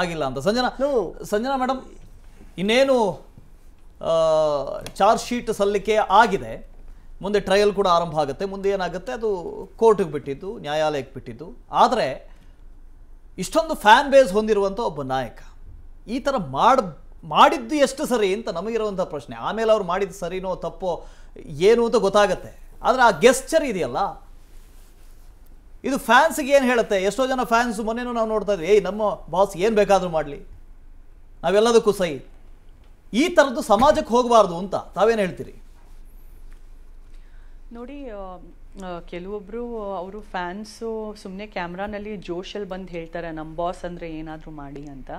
ಆಗಿಲ್ಲ ಅಂತ ಸಂಜನಾ ಸಂಜನಾ ಮೇಡಮ್ ಇನ್ನೇನು ಚಾರ್ಜ್ ಶೀಟ್ ಸಲ್ಲಿಕೆ ಆಗಿದೆ ಮುಂದೆ ಟ್ರಯಲ್ ಕೂಡ ಆರಂಭ ಆಗುತ್ತೆ ಮುಂದೆ ಏನಾಗುತ್ತೆ ಅದು ಕೋರ್ಟಿಗೆ ಬಿಟ್ಟಿದ್ದು ನ್ಯಾಯಾಲಯಕ್ಕೆ ಬಿಟ್ಟಿದ್ದು ಆದರೆ ಇಷ್ಟೊಂದು ಫ್ಯಾನ್ ಬೇಸ್ ಹೊಂದಿರುವಂಥ ಒಬ್ಬ ನಾಯಕ ಈ ಥರ ಮಾಡಿ ಮಾಡಿದ್ದು ಎಷ್ಟು ಸರಿ ಅಂತ ನಮಗಿರುವಂಥ ಪ್ರಶ್ನೆ ಆಮೇಲೆ ಅವ್ರು ಮಾಡಿದ್ದು ಸರಿನೋ ತಪ್ಪೋ ಏನು ಅಂತ ಗೊತ್ತಾಗತ್ತೆ ಆದರೆ ಆ ಗೆಸ್ಚರ್ ಇದೆಯಲ್ಲ ಇದು ಫ್ಯಾನ್ಸ್ಗೆ ಏನು ಹೇಳುತ್ತೆ ಎಷ್ಟೋ ಜನ ಫ್ಯಾನ್ಸ್ ಮೊನ್ನೆನೂ ನಾವು ನೋಡ್ತಾ ಇದ್ವಿ ಏಯ್ ನಮ್ಮ ಬಾಸ್ ಏನು ಬೇಕಾದರೂ ಮಾಡಲಿ ನಾವೆಲ್ಲದಕ್ಕೂ ಸಹಿ ಈ ಥರದ್ದು ಸಮಾಜಕ್ಕೆ ಹೋಗಬಾರ್ದು ಅಂತ ತಾವೇನು ಹೇಳ್ತೀರಿ ನೋಡಿ ಕೆಲವೊಬ್ಬರು ಅವರು ಫ್ಯಾನ್ಸು ಸುಮ್ಮನೆ ಕ್ಯಾಮ್ರಾನಲ್ಲಿ ಜೋಶಲ್ಲಿ ಬಂದು ಹೇಳ್ತಾರೆ ನಮ್ಮ ಬಾಸ್ ಅಂದರೆ ಏನಾದರೂ ಮಾಡಿ ಅಂತ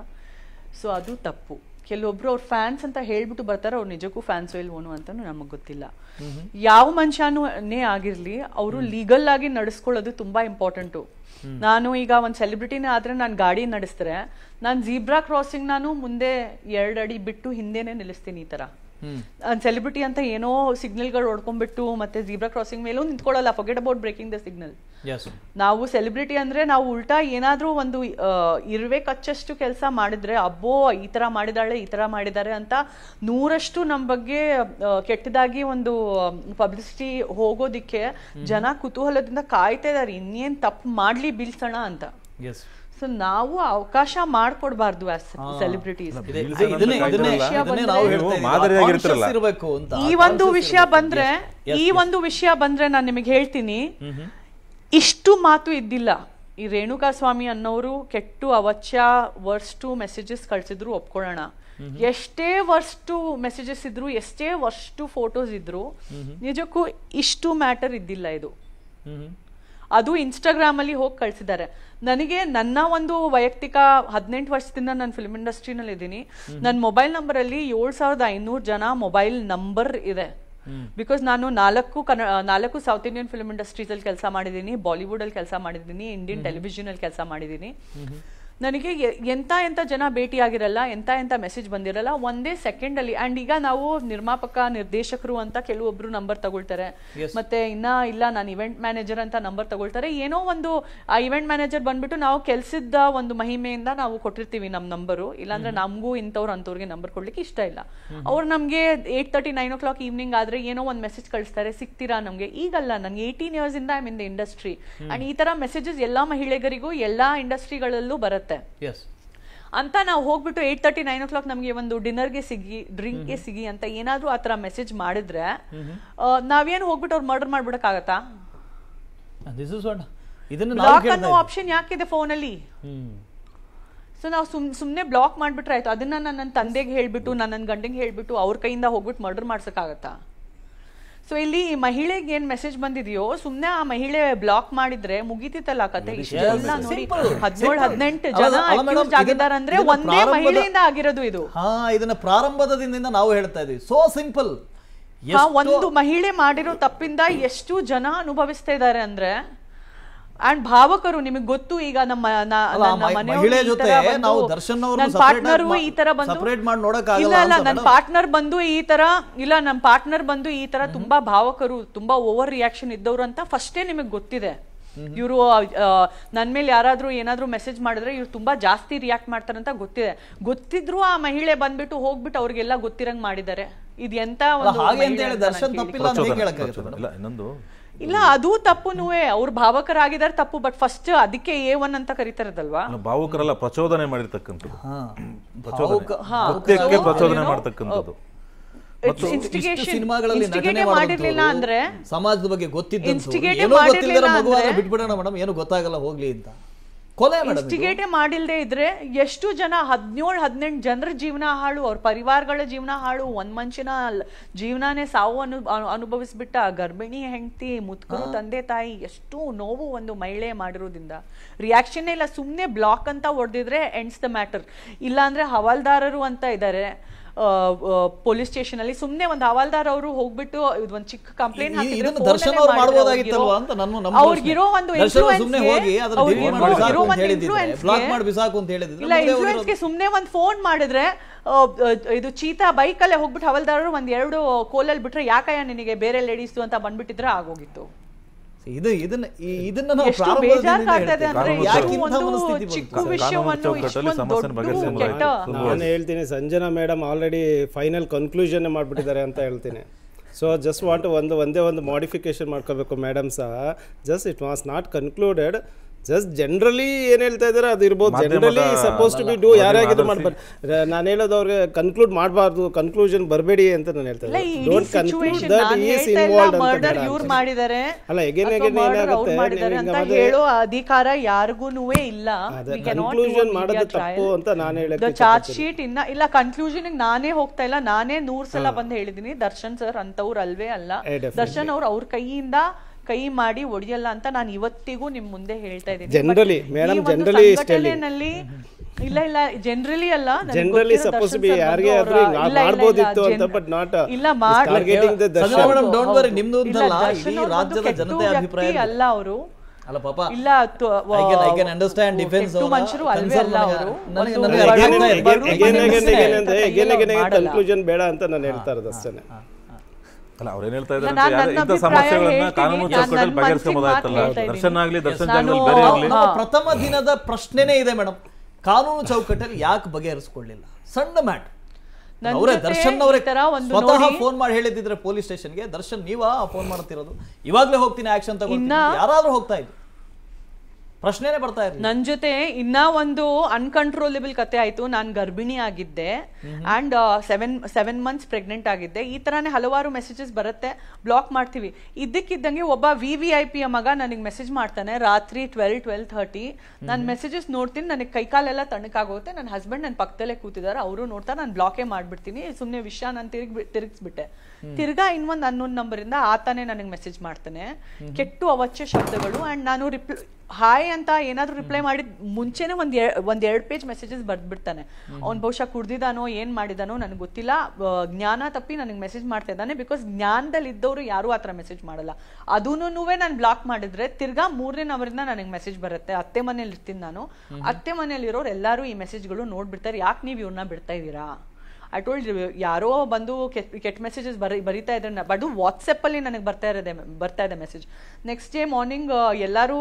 ಸೊ ಅದು ತಪ್ಪು ಕೆಲವೊಬ್ರು ಅವ್ರ ಫ್ಯಾನ್ಸ್ ಅಂತ ಹೇಳ್ಬಿಟ್ಟು ಬರ್ತಾರೆ ಅವ್ರು ನಿಜಕ್ಕೂ ಫ್ಯಾನ್ಸ್ ಇಲ್ವೋನು ಅಂತ ನಮಗ್ ಗೊತ್ತಿಲ್ಲ ಯಾವ ಮನುಷ್ಯನೇ ಆಗಿರ್ಲಿ ಅವರು ಲೀಗಲ್ ಆಗಿ ನಡೆಸ್ಕೊಳ್ಳೋದು ತುಂಬಾ ಇಂಪಾರ್ಟೆಂಟು ನಾನು ಈಗ ಒಂದು ಸೆಲೆಬ್ರಿಟಿನೇ ಆದ್ರೆ ನಾನು ಗಾಡಿ ನಡೆಸ್ತಾರೆ ನಾನು ಜೀಬ್ರಾ ಕ್ರಾಸಿಂಗ್ ನಾನು ಮುಂದೆ ಎರಡು ಅಡಿ ಬಿಟ್ಟು ಹಿಂದೆನೆ ನಿಲ್ಲಿಸ್ತೀನಿ ಈ ತರ ಸೆಲೆಬ್ರಿಟಿ ಅಂತ ಏನೋ ಸಿಗ್ನಲ್ಗಳು ಹೊಡ್ಕೊಂಡ್ಬಿಟ್ಟು ಮತ್ತೆ ಜೀಬ್ರಾ ಕ್ರಾಸಿಂಗ್ ಮೇಲೂ ನಿಂತ್ಕೊಳ್ಳಲ್ಲ forget about breaking the signal ನಾವು ಸೆಲೆಬ್ರಿಟಿ ಅಂದ್ರೆ ನಾವು ಉಲ್ಟಾ ಏನಾದ್ರೂ ಒಂದು ಇರುವೆ ಕಚ್ಚಷ್ಟು ಕೆಲಸ ಮಾಡಿದ್ರೆ ಅಬ್ಬೋ ಈ ತರ ಮಾಡಿದಾಳೆ ಈ ತರ ಮಾಡಿದ್ದಾರೆ ಅಂತ ನೂರಷ್ಟು ನಮ್ ಬಗ್ಗೆ ಕೆಟ್ಟದಾಗಿ ಒಂದು ಪಬ್ಲಿಸಿಟಿ ಹೋಗೋದಿಕ್ಕೆ ಜನ ಕುತೂಹಲದಿಂದ ಕಾಯ್ತಾ ಇದಾರೆ ಇನ್ನೇನ್ ತಪ್ಪು ಮಾಡ್ಲಿ ಬೀಳ್ಸೋಣ ಅಂತ ಸೊ ನಾವು ಅವಕಾಶ ಮಾಡ್ಕೊಡ್ಬಾರ್ದು ಸೆಲೆಬ್ರಿಟೀಸ್ ಈ ಒಂದು ವಿಷಯ ಬಂದ್ರೆ ಈ ಒಂದು ವಿಷಯ ಬಂದ್ರೆ ನಾನು ನಿಮಗೆ ಹೇಳ್ತೀನಿ ಇಷ್ಟು ಮಾತು ಇದ್ದಿಲ್ಲ ಈ ರೇಣುಕಾ ಸ್ವಾಮಿ ಅನ್ನೋರು ಕೆಟ್ಟು ಅವಚ್ಯ ವರ್ಸ್ಟು ಮೆಸೇಜಸ್ ಕಳ್ಸಿದ್ರು ಒಪ್ಕೊಳ್ಳೋಣ ಎಷ್ಟೇ ವರ್ಸ್ಟು ಮೆಸೇಜಸ್ ಇದ್ರು ಎಷ್ಟೇ ವರ್ಸ್ಟು ಫೋಟೋಸ್ ಇದ್ರು ನಿಜಕ್ಕೂ ಇಷ್ಟು ಮ್ಯಾಟರ್ ಇದ್ದಿಲ್ಲ ಇದು ಅದು ಇನ್ಸ್ಟಾಗ್ರಾಮಲ್ಲಿ ಹೋಗಿ ಕಳಿಸಿದ್ದಾರೆ ನನಗೆ ನನ್ನ ಒಂದು ವೈಯಕ್ತಿಕ ಹದಿನೆಂಟು ವರ್ಷದಿಂದ ನಾನು ಫಿಲ್ಮ್ ಇಂಡಸ್ಟ್ರಿನಲ್ಲಿ ಇದ್ದೀನಿ ನನ್ನ ಮೊಬೈಲ್ ನಂಬರಲ್ಲಿ ಏಳು ಸಾವಿರದ ಐನೂರು ಜನ ಮೊಬೈಲ್ ನಂಬರ್ ಇದೆ ಬಿಕಾಸ್ ನಾನು ನಾಲ್ಕು ಕನ ನಾಲ್ಕು ಸೌತ್ ಇಂಡಿಯನ್ ಫಿಲ್ಮ್ ಅಲ್ಲಿ ಕೆಲಸ ಮಾಡಿದ್ದೀನಿ ಬಾಲಿವುಡ್ ಅಲ್ಲಿ ಕೆಲಸ ಮಾಡಿದ್ದೀನಿ ಇಂಡಿಯನ್ ಅಲ್ಲಿ ಕೆಲಸ ಮಾಡಿದ್ದೀನಿ ನನಗೆ ಎಂತ ಎಂತ ಜನ ಭೇಟಿ ಆಗಿರಲ್ಲ ಎಂತ ಎಂತ ಮೆಸೇಜ್ ಬಂದಿರಲ್ಲ ಒಂದೇ ಸೆಕೆಂಡಲ್ಲಿ ಅಂಡ್ ಈಗ ನಾವು ನಿರ್ಮಾಪಕ ನಿರ್ದೇಶಕರು ಅಂತ ಕೆಲವೊಬ್ಬರು ನಂಬರ್ ತಗೊಳ್ತಾರೆ ಮತ್ತೆ ಇನ್ನ ಇಲ್ಲ ನಾನು ಇವೆಂಟ್ ಮ್ಯಾನೇಜರ್ ಅಂತ ನಂಬರ್ ತಗೊಳ್ತಾರೆ ಏನೋ ಒಂದು ಆ ಇವೆಂಟ್ ಮ್ಯಾನೇಜರ್ ಬಂದ್ಬಿಟ್ಟು ನಾವು ಕೆಲಸದ ಒಂದು ಮಹಿಮೆಯಿಂದ ನಾವು ಕೊಟ್ಟಿರ್ತೀವಿ ನಮ್ಮ ನಂಬರು ಇಲ್ಲಾಂದ್ರೆ ನಮಗೂ ಇಂಥವ್ರು ಅಂಥವ್ರಿಗೆ ನಂಬರ್ ಕೊಡ್ಲಿಕ್ಕೆ ಇಷ್ಟ ಇಲ್ಲ ಅವ್ರು ನಮಗೆ eight thirty nine o'clock evening ಆದ್ರೆ ಏನೋ ಒಂದು ಮೆಸೇಜ್ ಕಳಿಸ್ತಾರೆ ಸಿಗ್ತೀರಾ ನಮಗೆ ಈಗಲ್ಲ ನನಗೆ ಏಟೀನ್ ಇಯರ್ಸ್ ಇಂದ I in the industry and ಈ ತರ ಮೆಸೇಜಸ್ ಎಲ್ಲಾ ಮಹಿಳೆಗರಿಗೂ ಎಲ್ಲಾ ಇಂಡಸ್ಟ್ರಿಗಳಲ್ಲೂ ಬರುತ್ತೆ ಇರುತ್ತೆ ಅಂತ ನಾವು ಹೋಗ್ಬಿಟ್ಟು eight thirty nine o'clock ನಮಗೆ ಒಂದು ಡಿನ್ನರ್ಗೆ ಸಿಗಿ ಡ್ರಿಂಕ್ ಗೆ ಸಿಗಿ ಅಂತ ಏನಾದರೂ ಆ ಥರ ಮೆಸೇಜ್ ಮಾಡಿದ್ರೆ ನಾವೇನು ಹೋಗ್ಬಿಟ್ಟು ಅವ್ರು ಮರ್ಡರ್ ಮಾಡ್ಬಿಡಕ್ಕಾಗತ್ತಾ ಬ್ಲಾಕ್ ಅನ್ನೋ ಆಪ್ಷನ್ ಯಾಕಿದೆ ಫೋನಲ್ಲಿ ಸೊ ನಾವು ಸುಮ್ ಸುಮ್ಮನೆ ಬ್ಲಾಕ್ ಮಾಡಿಬಿಟ್ರೆ ಆಯ್ತು ಅದನ್ನ ನನ್ನ ತಂದೆಗೆ ಹೇಳ್ಬಿಟ್ಟು ನನ್ನ ಗಂಡಿಗೆ ಹೇಳ್ಬಿಟ್ಟು ಅವ್ರ ಕೈಯಿಂದ ಹೋಗ್ಬಿಟ್ಟು ಮರ್ಡರ್ ಮಾಡ್ಸೋಕ್ಕಾಗತ್ತಾ ಸೊ ಇಲ್ಲಿ ಈ ಮಹಿಳೆಗೆ ಏನ್ ಮೆಸೇಜ್ ಬಂದಿದೆಯೋ ಸುಮ್ನೆ ಆ ಮಹಿಳೆ ಬ್ಲಾಕ್ ಮಾಡಿದ್ರೆ ಮುಗಿತಿತ್ತಲ್ಲ ಕತೆ ಹದಿನೇಳು ಹದಿನೆಂಟು ಜನ ಆಗಿದ್ದಾರೆ ಅಂದ್ರೆ ಒಂದೇ ಮಹಿಳೆಯಿಂದ ಆಗಿರೋದು ಇದು ಹಾ ಇದನ್ನ ಪ್ರಾರಂಭದ ದಿನದಿಂದ ನಾವು ಹೇಳ್ತಾ ಇದೀವಿ ಸೋ ಸಿಂಪಲ್ ಒಂದು ಮಹಿಳೆ ಮಾಡಿರೋ ತಪ್ಪಿಂದ ಎಷ್ಟು ಜನ ಅನುಭವಿಸ್ತಾ ಇದ್ದಾರೆ ಅಂದ್ರೆ ಅಂಡ್ ಭಾವಕರು ನಿಮಗೆ ಗೊತ್ತು ಈಗ ನಮ್ಮ ಜೊತೆ ನಾವು ದರ್ಶನ್ ಈ ತರ ಬಂದು ಇಲ್ಲ ಇಲ್ಲ ನನ್ನ ಪಾರ್ಟ್ನರ್ ಬಂದು ಈ ತರ ಇಲ್ಲ ನಮ್ಮ ಪಾರ್ಟ್ನರ್ ಬಂದು ಈ ತರ ತುಂಬಾ ಭಾವಕರು ತುಂಬಾ ಓವರ್ ರಿಯಾಕ್ಷನ್ ಇದ್ದವ್ರು ಅಂತ ಫಸ್ಟೇ ನಿಮಗೆ ಗೊತ್ತಿದೆ ಇವರು ನನ್ನ ಮೇಲೆ ಯಾರಾದರೂ ಏನಾದ್ರೂ ಮೆಸೇಜ್ ಮಾಡಿದ್ರೆ ಇವ್ರು ತುಂಬಾ ಜಾಸ್ತಿ ರಿಯಾಕ್ಟ್ ಮಾಡ್ತಾರೆ ಅಂತ ಗೊತ್ತಿದೆ ಗೊತ್ತಿದ್ರು ಆ ಮಹಿಳೆ ಬಂದ್ಬಿಟ್ಟು ಹೋಗ್ಬಿಟ್ಟು ಅವ್ರಿಗೆಲ್ಲ ಗೊತ್ತಿರಂಗ್ ಮಾಡಿದ್ದಾರೆ ಇದು ಎಂತ ಒಂದು ಇನ್ನೊಂದು ಇಲ್ಲ ಅದು ತಪ್ಪುನುವೆ ಅವ್ರ ಭಾವಕರಾಗಿದ್ದಾರೆ ತಪ್ಪು ಬಟ್ ಫಸ್ಟ್ ಅದಕ್ಕೆ ಎ ಒನ್ ಅಂತ ಕರೀತಾರದಲ್ವಾ ಭಾವಕರಲ್ಲ ಪ್ರಚೋದನೆ ಮಾಡಿರ್ತಕ್ಕಂಥದ್ದು ಪ್ರಚೋದನೆ ಪ್ರಚೋದನೆ oh, ಸಿನಿಮಾಗಳಲ್ಲಿ ಅಂದ್ರೆ ಸಮಾಜದ ಬಗ್ಗೆ ಗೊತ್ತಿದ್ದ ಬಿಟ್ಬಿಡೋಣ ಮೇಡಮ್ ಏನು ಗೊತ್ತಾಗಲ್ಲ ಹೋಗ್ಲಿ ಅಂತ ಇನ್ವೆಸ್ಟಿಗೇಟೇ ಮಾಡಿಲ್ಲದೆ ಇದ್ರೆ ಎಷ್ಟು ಜನ ಹದಿನೇಳು ಹದಿನೆಂಟು ಜನರ ಜೀವನ ಹಾಳು ಅವ್ರ ಪರಿವಾರಗಳ ಜೀವನ ಹಾಳು ಒಂದ್ ಮನುಷ್ಯನ ಜೀವನಾನೇ ಸಾವು ಅನು ಅನುಭವಿಸ್ಬಿಟ್ಟ ಗರ್ಭಿಣಿ ಹೆಂಡತಿ ಮುತ್ಕರು ತಂದೆ ತಾಯಿ ಎಷ್ಟು ನೋವು ಒಂದು ಮಹಿಳೆ ಮಾಡಿರೋದ್ರಿಂದ ರಿಯಾಕ್ಷನ್ ಇಲ್ಲ ಸುಮ್ಮನೆ ಬ್ಲಾಕ್ ಅಂತ ಹೊಡೆದಿದ್ರೆ ಎಂಡ್ಸ್ ದ ಮ್ಯಾಟರ್ ಇಲ್ಲಾಂದ್ರೆ ಹವಾಲ್ದಾರರು ಅಂತ ಇದ್ದಾರೆ ಪೊಲೀಸ್ ಸ್ಟೇಷನ್ ಅಲ್ಲಿ ಸುಮ್ನೆ ಒಂದು ಹವಾಲ್ದಾರ್ ಅವರು ಹೋಗ್ಬಿಟ್ಟು ಒಂದ್ ಚಿಕ್ಕ ಕಂಪ್ಲೇಂಟ್ ಅವ್ರಿಗಿರೋ ಒಂದು ಇನ್ಫ್ಲೂಯೆನ್ಸ್ಗೆ ಫೋನ್ ಮಾಡಿದ್ರೆ ಇದು ಚೀತಾ ಬೈಕ್ ಅಲ್ಲೇ ಹೋಗ್ಬಿಟ್ಟು ಹವಾಲ್ದಾರರು ಒಂದ್ ಎರಡು ಕೋಲಲ್ಲಿ ಬಿಟ್ರೆ ಯಾಕಯ್ಯ ನಿನಗೆ ಬೇರೆ ಲೇಡೀಸ್ ಅಂತ ಬಂದ್ಬಿಟ್ಟಿದ್ರೆ ಆಗೋಗಿತ್ತು ಇದು ನಾನು ಹೇಳ್ತೀನಿ Sanjana madam already final conclusion ಮಾಡ್ಬಿಟ್ಟಿದ್ದಾರೆ ಅಂತ ಹೇಳ್ತೀನಿ ಸೊ ಜಸ್ಟ್ ವಾಂಟ್ ಒಂದು ಒಂದೇ ಒಂದು ಮಾಡಿಫಿಕೇಶನ್ ಮಾಡ್ಕೋಬೇಕು ಮೇಡಮ್ ಸಹ just it was not concluded just generally ಏನ್ ಹೇಳ್ತಾ ಇದಾರೆ ಅದು ಇರ್ಬೋದು generally suppose to be do ಯಾರಾಗಿದ್ರು ಮಾಡ್ಬಾರ್ದು ನಾನು ಹೇಳೋದು ಅವ್ರಿಗೆ ಕನ್ಕ್ಲೂಡ್ ಮಾಡಬಾರ್ದು ಕನ್ಕ್ಲೂಷನ್ ಬರಬೇಡಿ ಅಂತ ನಾನು ಹೇಳ್ತಾ ಇದ್ದೆ ಕನ್ಕ್ಲೂಡ್ ಇನ್ವಾಲ್ಡ್ ಅಂತ ಅಲ್ಲ ಎಗೇನ್ ಎಗೇನ್ ಏನಾಗುತ್ತೆ ಹೇಳೋ ಅಧಿಕಾರ ಯಾರಿಗೂ ಇಲ್ಲ ಕನ್ಕ್ಲೂಷನ್ ಮಾಡೋದು ತಪ್ಪು ಅಂತ ನಾನು ಹೇಳಕ್ಕೆ ಚಾರ್ಜ್ ಶೀಟ್ ಇನ್ನ ಇಲ್ಲ ಕನ್ಕ್ಲೂಷನ್ ನಾನೇ ಹೋಗ್ತಾ ಇಲ್ಲ ನಾನೇ ನೂರ್ ಸಲ ಬಂದು ಹೇಳಿದೀನಿ ದರ್ಶನ್ ಸರ್ ಅಂತವ್ರು ಅಲ್ವೇ ಅಲ್ಲ ದರ್ಶನ್ ಅವ್ರು ಅವ್ರ ಕೈಯಿಂದ ಕೈ ಮಾಡಿ ಒಡೆಯಲ್ಲ ಅಂತ ನಾನು ಇವತ್ತಿಗೂ ನಿಮ್ ಮುಂದೆ ಹೇಳ್ತಾ ಇದ್ದೀನಿ ಇಲ್ಲ ಇಲ್ಲ ಜನರಲಿ ಅಲ್ಲ ಜನರಲಿ ಸಪೋಸ್ ಬಿ ಯಾರಿಗೆ ಆದ್ರೂ ಮಾಡಬಹುದಿತ್ತು ಅಂತ ಬಟ್ ನಾಟ್ ಇಲ್ಲ targeting the Darshan madam don't worry ನಿಮ್ದು ಅಂತಲ್ಲ ಈ ರಾಜ್ಯದ ಜನತೆ ಅಭಿಪ್ರಾಯ ಅಲ್ಲ ಅವರು ಅಲ್ಲ ಪಾಪ ಇಲ್ಲ I can I can understand defence to ಮನುಷ್ಯರು ಅಲ್ಲ ಅವರು ನನಗೆ ನನಗೆ ಅಗೇನ್ ಅಗೇನ್ ಅಗೇನ್ ಅಂತ ಅಗೇನ್ ಅಗೇನ್ ಕನ್ಕ್ಲೂಷನ್ ಬೇಡ ಅಂತ ನಾನು ಹೇಳ್ತಾ ಇರೋದು ಅಷ್ಟೇ ಹೇಳ್ತಾ ಇದ್ದಾರೆ ಕಾನೂನು ಚೌಕಟ್ಟಲ್ಲಿ ಪ್ರಥಮ ದಿನದ ಪ್ರಶ್ನೆನೇ ಇದೆ ಮೇಡಮ್ ಕಾನೂನು ಚೌಕಟ್ಟಲ್ಲಿ ಯಾಕೆ ಬಗೆಹರಿಸ್ಕೊಳ್ಳಿಲ್ಲ ಸಣ್ಣ ಮ್ಯಾಟ್ ಅವರೇ ದರ್ಶನ್ ಅವರೇ ಸ್ವತಃ ಫೋನ್ ಮಾಡಿ ಹೇಳಿದ್ರೆ ಪೊಲೀಸ್ ಸ್ಟೇಷನ್ಗೆ ದರ್ಶನ್ ನೀವಾ ಫೋನ್ ಮಾಡ್ತಿರೋದು ಇವಾಗ್ಲೇ ಹೋಗ್ತೀನಿ ಆಕ್ಷನ್ ತಗೊಂಡು ಯಾರಾದ್ರೂ ಹೋಗ್ತಾ ಇದ್ರು ಪ್ರಶ್ನೆನೇ ಬರ್ತಾ ಇದೆ ನನ್ನ ಜೊತೆ ಇನ್ನ ಒಂದು ಅನ್ಕಂಟ್ರೋಲೆಬಲ್ ಕತೆ ಆಯ್ತು ನಾನು ಗರ್ಭಿಣಿ ಆಗಿದ್ದೆ and seven seven months pregnant ಆಗಿದ್ದೆ ಈ ತರಾನೇ ಹಲವಾರು ಮೆಸೇಜಸ್ ಬರುತ್ತೆ ಬ್ಲಾಕ್ ಮಾಡ್ತೀವಿ ಇದ್ದಕ್ಕಿದ್ದಂಗೆ ಒಬ್ಬ ವಿ ವಿ ಐ ಪಿ ಮಗ ನನಗೆ ಮೆಸೇಜ್ ಮಾಡ್ತಾನೆ ರಾತ್ರಿ ಟ್ವೆಲ್ ಟ್ವೆಲ್ ಥರ್ಟಿ ನನ್ನ ಮೆಸೇಜಸ್ ನೋಡ್ತೀನಿ ನನಗೆ ಕೈಕಾಲೆಲ್ಲ ತಣ್ಣಕ್ಕಾಗುತ್ತೆ ನನ್ನ ಹಸ್ಬೆಂಡ್ ನನ್ನ ಪಕ್ಕದಲ್ಲೇ ಕೂತಿದ್ದಾರೆ ಅವರು ನೋಡ್ತಾ ನಾನು ಬ್ಲಾಕೇ ಮಾಡಿಬಿಡ್ತೀನಿ ಸುಮ್ಮನೆ ವಿಷಯ ನಾನು ತಿರುಗಿ ತಿರುಗಿಸ್ಬಿಟ್ಟೆ ತಿರ್ಗಾ ಇನ್ನೊಂದು ಅನ್ನೋನ್ ನಂಬರಿಂದ ಆತನೇ ನನಗೆ ಮೆಸೇಜ್ ಮಾಡ್ತಾನೆ ಕೆಟ್ಟು ಅವಚ್ಯ ಶಬ್ದಗಳು ಅಂಡ್ ನಾನು ರಿಪ್ಲೈ ಹಾಯ್ ಅಂತ ಏನಾದ್ರು ರಿಪ್ಲೈ ಮಾಡಿದ ಮುಂಚೆನೆ ಒಂದ್ ಒಂದ್ ಎರಡ್ ಪೇಜ್ ಮೆಸೇಜಸ್ ಬರ್ದ್ಬಿಡ್ತಾನೆ ಅವ್ನ್ ಬಹುಶಃ ಕುಡ್ದಿದಾನೋ ಏನ್ ಮಾಡಿದಾನೋ ನನಗೆ ಗೊತ್ತಿಲ್ಲ ಜ್ಞಾನ ತಪ್ಪಿ ನನಗೆ ಮೆಸೇಜ್ ಮಾಡ್ತಾ ಇದ್ದಾನೆ ಬಿಕಾಸ್ ಜ್ಞಾನದಲ್ಲಿ ಇದ್ದವರು ಯಾರು ಆತರ ಮೆಸೇಜ್ ಮಾಡಲ್ಲ ಅದನ್ನು ನಾನು ಬ್ಲಾಕ್ ಮಾಡಿದ್ರೆ ತಿರ್ಗಾ ಮೂರನೇ ನವರಿಂದ ನನಗೆ ಮೆಸೇಜ್ ಬರುತ್ತೆ ಅತ್ತೆ ಮನೇಲಿ ಇರ್ತೀನಿ ನಾನು ಅತ್ತೆ ಇರೋರು ಎಲ್ಲಾರು ಈ ಮೆಸೇಜ್ಗಳು ನೋಡ್ಬಿಡ್ತಾರೆ ಯಾಕೆ ನೀವ್ ಇವ್ರನ್ನ ಬಿಡ್ತಾ ಇದೀರಾ ಐ ಟೋಲ್ಡ್ ಯಾರೋ ಬಂದು ಕೆಟ್ಟ ಮೆಸೇಜಸ್ ಬರೀ ಬರೀತಾ ಬಟ್ ಬಡ ವಾಟ್ಸಪ್ಪಲ್ಲಿ ನನಗೆ ಬರ್ತಾ ಇರೋದೆ ಬರ್ತಾ ಇದೆ ಮೆಸೇಜ್ ನೆಕ್ಸ್ಟ್ ಡೇ ಮಾರ್ನಿಂಗ್ ಎಲ್ಲರೂ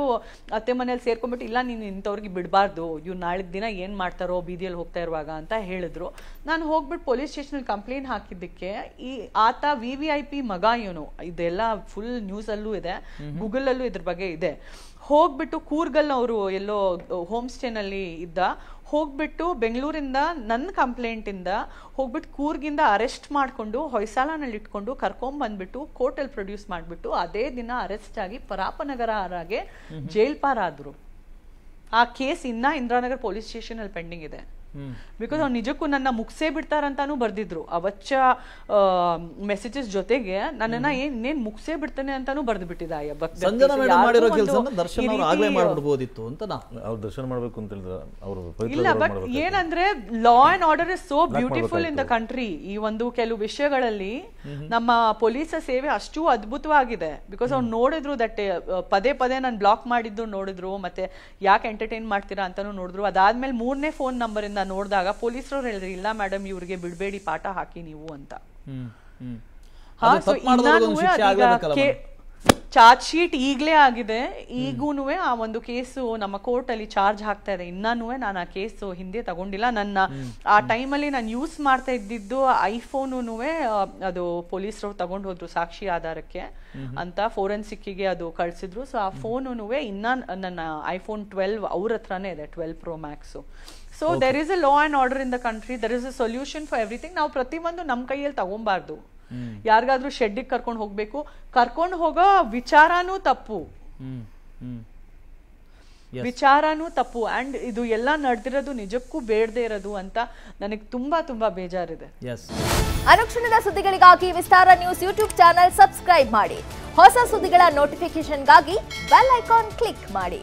ಅತ್ತೆ ಮನೇಲಿ ಸೇರ್ಕೊಂಡ್ಬಿಟ್ಟು ಇಲ್ಲ ನೀನು ಇಂಥವ್ರಿಗೆ ಬಿಡಬಾರ್ದು ಇವ್ರು ನಾಳೆ ದಿನ ಏನು ಮಾಡ್ತಾರೋ ಬೀದಿಯಲ್ಲಿ ಹೋಗ್ತಾ ಇರುವಾಗ ಅಂತ ಹೇಳಿದ್ರು ನಾನು ಹೋಗ್ಬಿಟ್ಟು ಪೊಲೀಸ್ ಸ್ಟೇಷನಲ್ಲಿ ಕಂಪ್ಲೇಂಟ್ ಹಾಕಿದ್ದಕ್ಕೆ ಈ ಆತ ವಿ ವಿ ಐ ಪಿ ಮಗ ಇವನು ಇದೆಲ್ಲ ಫುಲ್ ನ್ಯೂಸಲ್ಲೂ ಇದೆ ಗೂಗಲಲ್ಲೂ ಇದ್ರ ಬಗ್ಗೆ ಇದೆ ಹೋಗ್ಬಿಟ್ಟು ಕೂರ್ಗಲ್ ಅವರು ಎಲ್ಲೋ ಹೋಮ್ ಸ್ಟೇನಲ್ಲಿ ಇದ್ದ ಹೋಗ್ಬಿಟ್ಟು ಬೆಂಗಳೂರಿಂದ ನನ್ನ ಕಂಪ್ಲೇಂಟಿಂದ ಹೋಗ್ಬಿಟ್ಟು ಕೂರ್ಗಿಂದ ಅರೆಸ್ಟ್ ಮಾಡಿಕೊಂಡು ಹೊಯ್ಸಾಲನಲ್ಲಿ ಇಟ್ಕೊಂಡು ಕರ್ಕೊಂಬಂದ್ಬಿಟ್ಟು ಕೋರ್ಟಲ್ಲಿ ಪ್ರೊಡ್ಯೂಸ್ ಮಾಡಿಬಿಟ್ಟು ಅದೇ ದಿನ ಅರೆಸ್ಟ್ ಆಗಿ ಪರಾಪನಗರ ಆರಾಗೆ ಆದ್ರು ಆ ಕೇಸ್ ಇನ್ನ ಇಂದಿರಾನಗರ್ ಪೊಲೀಸ್ ಸ್ಟೇಷನಲ್ಲಿ ಪೆಂಡಿಂಗ್ ಇದೆ ಬಿಕಾಸ್ ಅವ್ರು ನಿಜಕ್ಕೂ ನನ್ನ ಮುಗಿಸೇ ಬಿಡ್ತಾರಂತಾನು ಬರ್ದಿದ್ರು ಅವಚ್ಚ ಮೆಸೇಜಸ್ ಜೊತೆಗೆ ನನ್ನನ್ನ ಏನ್ ಮುಗಿಸೇ ಬಿಡ್ತಾನೆ ಅಂತಾನು ಬರ್ದು ಬಿಟ್ಟಿದ್ದ ಏನಂದ್ರೆ law and order is so beautiful in the country ಈ ಒಂದು ಕೆಲವು ವಿಷಯಗಳಲ್ಲಿ ನಮ್ಮ ಪೊಲೀಸ ಸೇವೆ ಅಷ್ಟು ಅದ್ಭುತವಾಗಿದೆ ಬಿಕಾಸ್ ಅವ್ರು ನೋಡಿದ್ರು ದಟ್ ಪದೇ ಪದೇ ನಾನು ಬ್ಲಾಕ್ ಮಾಡಿದ್ದು ನೋಡಿದ್ರು ಮತ್ತೆ ಯಾಕೆ ಎಂಟರ್ಟೈನ್ ಮಾಡ್ತೀರಾ ಅಂತಾನು ನೋಡಿದ್ರು ಅದಾದ್ಮೇಲೆ ಮೂರನೇ ಫೋನ್ ನಂಬರ್ ಇಂದ ನೋಡಿದಾಗ ಪೊಲೀಸರು ಹೇಳಿದ್ರು ಇಲ್ಲ ಮೇಡಮ್ ಇವ್ರಿಗೆ ಬಿಡಬೇಡಿ ಪಾಠ ಹಾಕಿ ನೀವು ಅಂತ ಚಾರ್ಜ್ ಶೀಟ್ ಈಗಲೇ ಆಗಿದೆ ಈಗೂ ಆ ಒಂದು ಕೇಸು ನಮ್ಮ ಕೋರ್ಟ್ ಅಲ್ಲಿ ಚಾರ್ಜ್ ಹಾಕ್ತಾ ಇದೆ ಇನ್ನೂ ನಾನು ಆ ಕೇಸು ಹಿಂದೆ ತಗೊಂಡಿಲ್ಲ ನನ್ನ ಆ ಟೈಮಲ್ಲಿ ನಾನು ಯೂಸ್ ಮಾಡ್ತಾ ಇದ್ದಿದ್ದು ಐಫೋನು ಅದು ಪೊಲೀಸರು ತಗೊಂಡು ಹೋದ್ರು ಸಾಕ್ಷಿ ಆಧಾರಕ್ಕೆ ಅಂತ ಫೋರೆನ್ಸಿಕ್ಕಿಗೆ ಅದು ಕಳ್ಸಿದ್ರು ಸೊ ಆ ಫೋನು ಇನ್ನ ನನ್ನ ಐಫೋನ್ ಟ್ವೆಲ್ವ್ ಅವ್ರ ಹತ್ರನೇ ಇದೆ twelve pro max so there is a law and order in the country there is a solution for everything ನಾವು ಪ್ರತಿ ಒಂದು ನಮ್ಮ ಕೈಯಲ್ಲಿ ತಗೊಂಬಾರ್ದು ಯಾರಿಗಾದ್ರೂ ಶೆಡ್ಡಿಗೆ ಕರ್ಕೊಂಡು ಹೋಗ್ಬೇಕು ಕರ್ಕೊಂಡು ಹೋಗೋ ವಿಚಾರನೂ ತಪ್ಪು ವಿಚಾರನೂ ತಪ್ಪು ಅಂಡ್ ಇದು ಎಲ್ಲ ನಡೆದಿರೋದು ನಿಜಕ್ಕೂ ಬೇಡದೇ ಇರೋದು ಅಂತ ನನಗೆ ತುಂಬಾ ತುಂಬಾ ಬೇಜಾರಿದೆ ಅನುಕ್ಷಣದ ಸುದ್ದಿಗಳಿಗಾಗಿ Vistara news YouTube channel subscribe ಮಾಡಿ ಹೊಸ ಸುದ್ದಿಗಳ ನೋಟಿಫಿಕೇಶನ್ಗಾಗಿ ಬೆಲ್ ಐಕಾನ್ ಕ್ಲಿಕ್ ಮಾಡಿ